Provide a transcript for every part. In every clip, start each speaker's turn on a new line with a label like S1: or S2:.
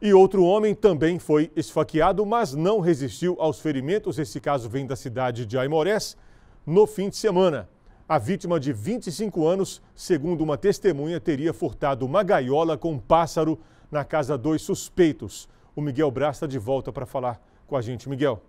S1: E outro homem também foi esfaqueado, mas não resistiu aos ferimentos. Esse caso vem da cidade de Aimorés no fim de semana. A vítima de 25 anos, segundo uma testemunha, teria furtado uma gaiola com um pássaro na casa dos suspeitos. O Miguel Brás está de volta para falar com a gente. Miguel.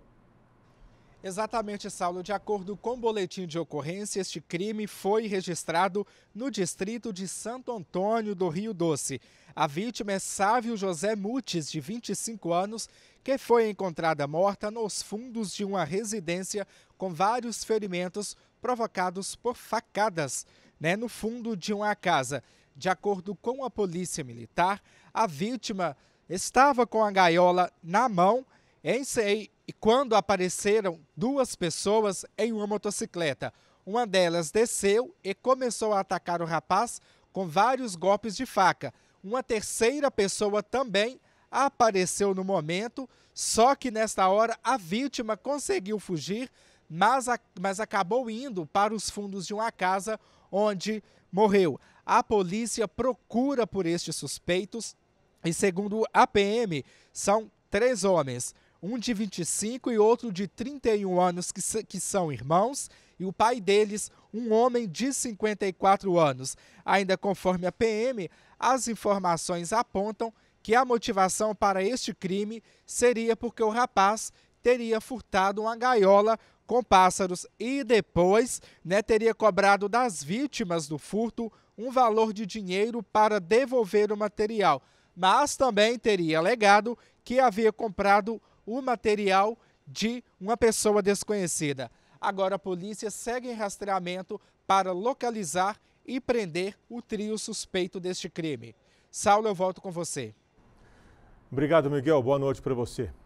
S2: Exatamente, Saulo. De acordo com o boletim de ocorrência, este crime foi registrado no distrito de Santo Antônio do Rio Doce. A vítima é Sávio José Mutes, de 25 anos, que foi encontrada morta nos fundos de uma residência com vários ferimentos provocados por facadas né, no fundo de uma casa. De acordo com a polícia militar, a vítima estava com a gaiola na mão em é e quando apareceram duas pessoas em uma motocicleta. Uma delas desceu e começou a atacar o rapaz com vários golpes de faca. Uma terceira pessoa também apareceu no momento, só que nesta hora a vítima conseguiu fugir, mas, a, mas acabou indo para os fundos de uma casa onde morreu. A polícia procura por estes suspeitos e, segundo a PM, são três homens um de 25 e outro de 31 anos, que, que são irmãos, e o pai deles, um homem de 54 anos. Ainda conforme a PM, as informações apontam que a motivação para este crime seria porque o rapaz teria furtado uma gaiola com pássaros e depois né, teria cobrado das vítimas do furto um valor de dinheiro para devolver o material, mas também teria alegado que havia comprado o material de uma pessoa desconhecida. Agora a polícia segue em rastreamento para localizar e prender o trio suspeito deste crime. Saulo, eu volto com você.
S1: Obrigado, Miguel. Boa noite para você.